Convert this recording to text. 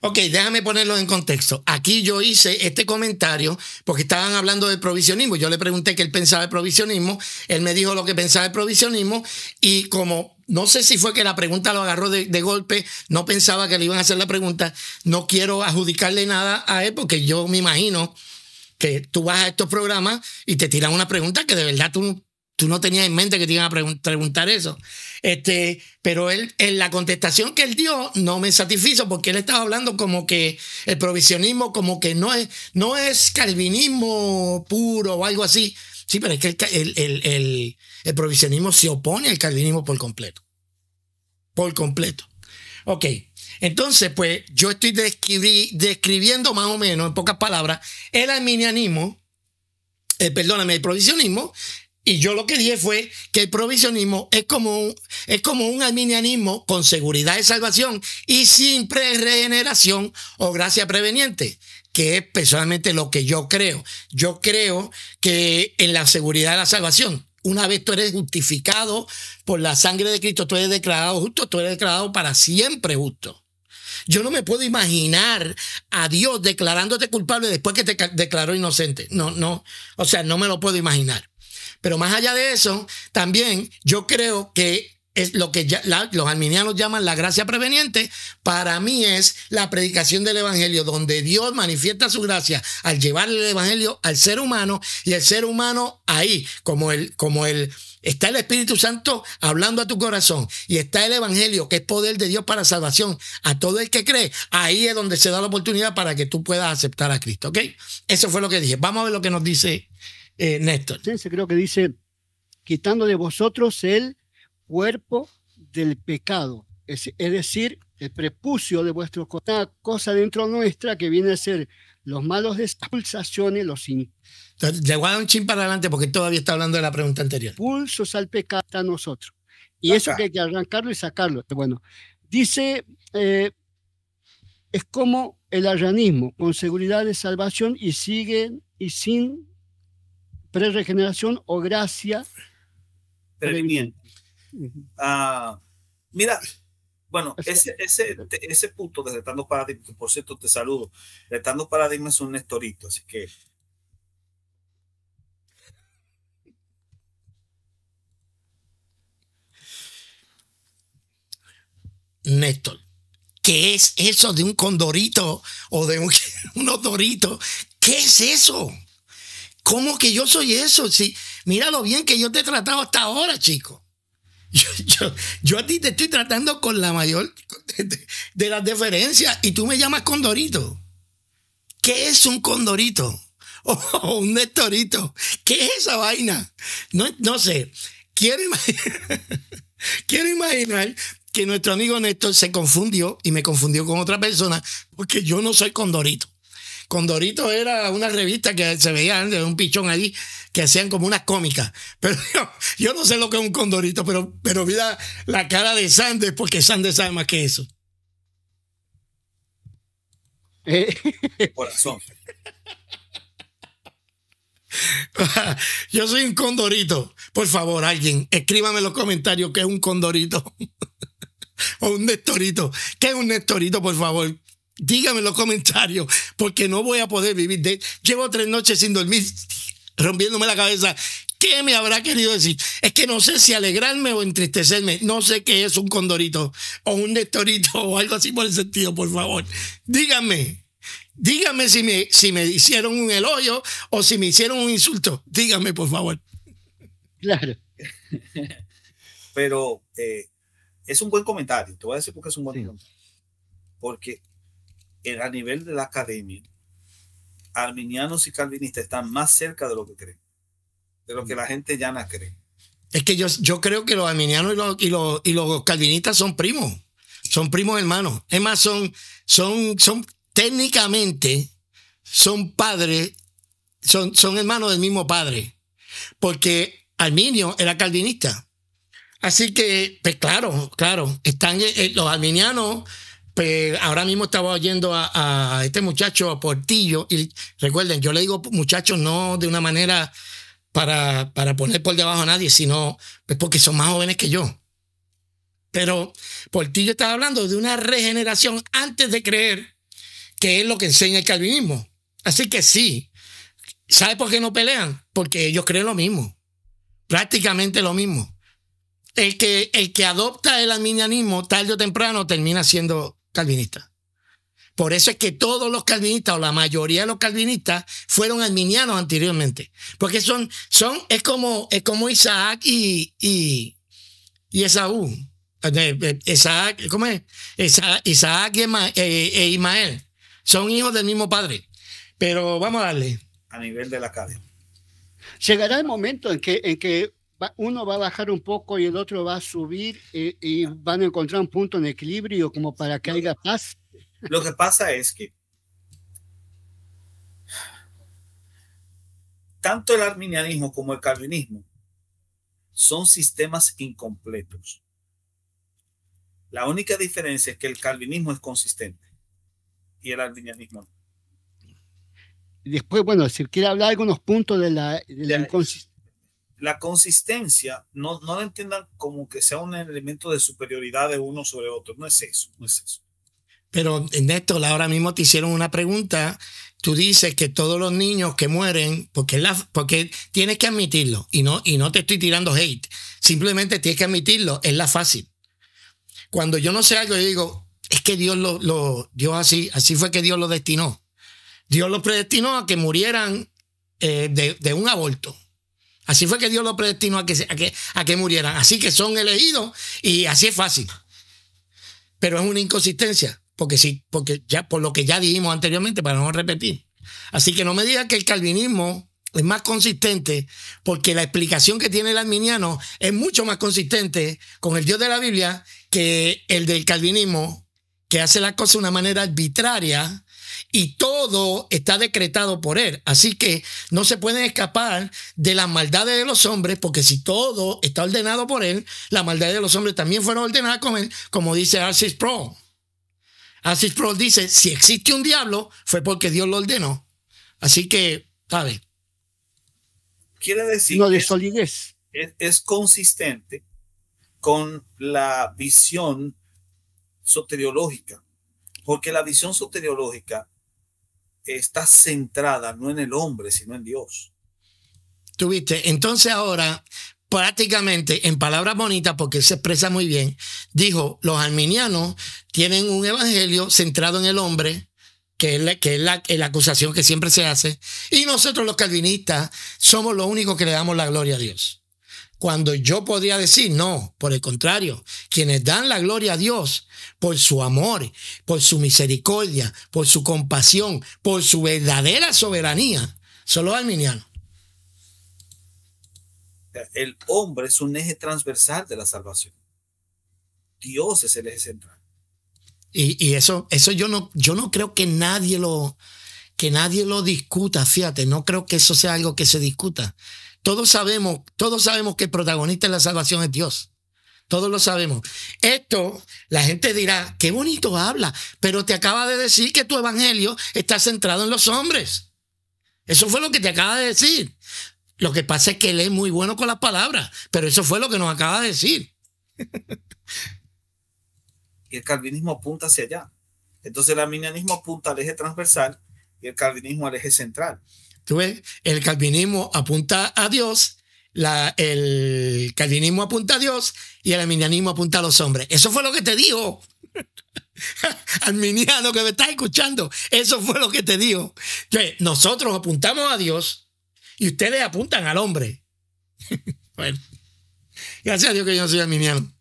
Ok, déjame ponerlo en contexto. Aquí yo hice este comentario porque estaban hablando del provisionismo. Yo le pregunté qué él pensaba del provisionismo. Él me dijo lo que pensaba del provisionismo. Y como no sé si fue que la pregunta lo agarró de, de, golpe, no pensaba que le iban a hacer la pregunta. No quiero adjudicarle nada a él porque yo me imagino que tú vas a estos programas y te tiran una pregunta que de verdad tú tú no tenías en mente que te iban a preguntar eso. Este, pero él, en la contestación que él dio, no me satisfizo porque él estaba hablando como que el provisionismo, como que no es, no es calvinismo puro o algo así. Sí, pero es que el, provisionismo se opone al calvinismo por completo. Por completo. Ok, entonces, pues yo estoy describiendo más o menos, en pocas palabras, el arminianismo, eh, perdóname, el provisionismo, y yo lo que dije fue que el provisionismo es como un, es como un arminianismo con seguridad de salvación y sin regeneración o gracia preveniente, que es personalmente lo que yo creo. Yo creo que en la seguridad de la salvación, una vez tú eres justificado por la sangre de Cristo, tú eres declarado justo, tú eres declarado para siempre justo. Yo no me puedo imaginar a Dios declarándote culpable después que te declaró inocente. No, no. O sea, no me lo puedo imaginar. Pero más allá de eso, también yo creo que es lo que los arminianos llaman la gracia preveniente, para mí es la predicación del Evangelio, donde Dios manifiesta su gracia al llevar el Evangelio al ser humano y el ser humano ahí, como el, como el, está el Espíritu Santo hablando a tu corazón y está el Evangelio, que es poder de Dios para salvación a todo el que cree, ahí es donde se da la oportunidad para que tú puedas aceptar a Cristo, ¿ok? Eso fue lo que dije. Vamos a ver lo que nos dice eh, Néstor. Creo que dice, quitando de vosotros el cuerpo del pecado, es, decir, el prepucio de vuestro una cosa dentro nuestra que viene a ser los malos de pulsaciones, los Llegó un chin para adelante porque todavía está hablando de la pregunta anterior. Pulsos al pecado a nosotros. Y eso que hay que arrancarlo y sacarlo. Bueno, dice, eh, es como el arrianismo con seguridad de salvación y sigue y sin Preregeneración o gracia. Previniente. Ah, mira, bueno, ese, ese, ese punto de retando paradigmas, por cierto, te saludo. Retando paradigmas es un Néstorito así que. Néstor, ¿qué es eso de un condorito o de un, unos ¿Qué es eso? ¿Cómo que yo soy eso? sí. mira lo bien que yo te he tratado hasta ahora, chico. Yo, a ti te estoy tratando con la mayor de, las deferencias y tú me llamas condorito. ¿Qué es un condorito? O un Néstorito? ¿Qué es esa vaina? No, no sé. quiero imaginar que nuestro amigo Néstor se confundió y me confundió con otra persona porque yo no soy condorito. Condorito era una revista que se veía antes, un pichón allí, que hacían como unas cómicas. Pero yo, no sé lo que es un condorito, pero, pero mira la cara de Sanders, porque Sanders sabe más que eso. Corazón. Eh. Yo soy un condorito. Por favor, alguien, escríbame en los comentarios Que es un condorito. o un Nestorito. ¿Qué es un Nestorito, por favor? Dígame en los comentarios, porque no voy a poder vivir. De... Llevo tres noches sin dormir, rompiéndome la cabeza. ¿Qué me habrá querido decir? Es que no sé si alegrarme o entristecerme. No sé qué es un condorito o un nestorito o algo así por el sentido, por favor. Dígame. Dígame si me, si me hicieron un elogio o si me hicieron un insulto. Dígame, por favor. Claro. Pero eh, es un buen comentario. Te voy a decir porque es un buen comentario. Porque a nivel de la academia, arminianos y calvinistas están más cerca de lo que creen, de lo que la gente ya no cree. Es que yo, yo creo que los arminianos y los, y los, y los calvinistas son primos, son primos hermanos. Es más, son, son, son técnicamente, son padres, son, son hermanos del mismo padre, porque Arminio era calvinista. Así que, pues claro, claro, están eh, los arminianos pues ahora mismo estaba oyendo a, este muchacho, a Portillo, y recuerden, yo le digo muchachos no de una manera para, para poner por debajo a nadie, sino pues, porque son más jóvenes que yo. Pero Portillo estaba hablando de una regeneración antes de creer que es lo que enseña el calvinismo. Así que sí. ¿Sabe por qué no pelean? Porque ellos creen lo mismo. Prácticamente lo mismo. El que, el que adopta el alminianismo tarde o temprano termina siendo calvinistas. Por eso es que todos los calvinistas o la mayoría de los calvinistas fueron arminianos anteriormente. Porque son, son, es como, es como Isaac y, y, y Esaú. Eh, eh, eh, Isaac, ¿cómo es? Isaac, e, Ismael. Son hijos del mismo padre. Pero vamos a darle. A nivel de la cadena. Llegará el momento en que, en que uno va a bajar un poco y el otro va a subir y van a encontrar un punto en equilibrio como para que haya paz. Lo que pasa es que tanto el arminianismo como el calvinismo son sistemas incompletos. La única diferencia es que el calvinismo es consistente y el arminianismo no. Después, bueno, si quiere hablar algunos puntos de la, inconsistencia la consistencia, no, no la entiendan como que sea un elemento de superioridad de uno sobre otro. No es eso, no es eso. Pero Néstor, ahora mismo te hicieron una pregunta. Tú dices que todos los niños que mueren, porque, la, porque tienes que admitirlo, y no, y no te estoy tirando hate, simplemente tienes que admitirlo, es la fácil. Cuando yo no sé algo, yo digo, es que Dios lo, lo Dios así, así fue que Dios lo destinó. Dios lo predestinó a que murieran eh, de, de un aborto Así fue que Dios lo predestinó a que, a que, a que murieran. Así que son elegidos y así es fácil. Pero es una inconsistencia, porque, sí, porque ya, por lo que ya dijimos anteriormente, para no repetir. Así que no me digas que el calvinismo es más consistente, porque la explicación que tiene el arminiano es mucho más consistente con el Dios de la Biblia que el del calvinismo, que hace las cosas de una manera arbitraria y todo está decretado por Él. Así que no se pueden escapar de las maldades de los hombres, porque si todo está ordenado por Él, las maldades de los hombres también fueron ordenadas con Él, como dice Arsis Pro. Arsis Pro dice, si existe un diablo, fue porque Dios lo ordenó. Así que, sabe. Quiere decir... No de solidez. es consistente con la visión soteriológica porque la visión soteriológica está centrada no en el hombre, sino en Dios. Tuviste, entonces ahora, prácticamente en palabras bonitas, porque se expresa muy bien, dijo, los arminianos tienen un evangelio centrado en el hombre, que es, que es la, la, acusación que siempre se hace, y nosotros los calvinistas somos los únicos que le damos la gloria a Dios cuando yo podría decir, no, por el contrario, quienes dan la gloria a Dios por su amor, por su misericordia, por su compasión, por su verdadera soberanía, son los arminianos. El hombre es un eje transversal de la salvación. Dios es el eje central. Y, y eso, eso yo no, yo no creo que nadie lo, que nadie lo discuta, fíjate, no creo que eso sea algo que se discuta. Todos sabemos, todos sabemos que el protagonista de la salvación es Dios. Todos lo sabemos. Esto, la gente dirá, qué bonito habla, pero te acaba de decir que tu evangelio está centrado en los hombres. Eso fue lo que te acaba de decir. Lo que pasa es que él es muy bueno con las palabras, pero eso fue lo que nos acaba de decir. y el calvinismo apunta hacia allá. Entonces el arminianismo apunta al eje transversal y el calvinismo al eje central. ¿Tú ves? El calvinismo apunta a Dios, la, el calvinismo apunta a Dios y el arminianismo apunta a los hombres. Eso fue lo que te dijo. Arminiano que me estás escuchando, eso fue lo que te dijo. Eh, nosotros apuntamos a Dios y ustedes apuntan al hombre. bueno, gracias a Dios que yo no soy arminiano.